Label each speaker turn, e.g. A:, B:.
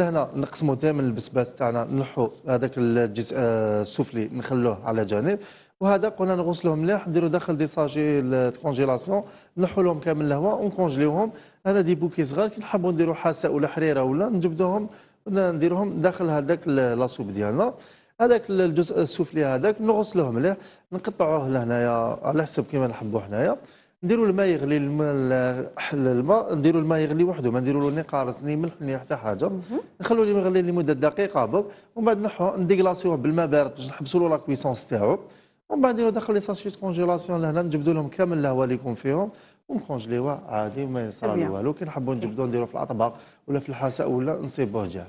A: لهنا نقسموا دائما البسباس تاعنا نحو هذاك الجزء آه، السفلي نخلوه على جانب وهذا قلنا نغسلوه مليح نديرو داخل دي ساجي الكونجيلاسيون نحو لهم كامل الهواء ونكونجليوهم هذا دي بوكي صغار كي نحبوا نديرو حاسه ولا حريره ولا نجبدوهم نديروهم داخل هذاك لاصوب ديالنا هذاك الجزء السفلي هذاك نغسلوه مليح نقطعوه لهنايا على حسب كيما نحبوا حنايا نديروا الماء يغلي الماء حل الماء نديروا الماء يغلي وحده ما نديروا له ني قارص ني ملح ني حتى حاجه نخلوه يغلي لمده دقيقه بالضبط ومن بعد نحو نديكلاسيوه بالماء بارد باش نحبسوا له لا كويسونس تاعو ومن بعد نديروا داخل لي ساشي كونجيلاسيون لهنا نجبدوا لهم كامل الهواء اللي يكون فيهم
B: ونكونجليوه عادي وما له والو كي نحبوا نجبدوا نديروا في الاطباق ولا في الحساء ولا نصيبوه جاهز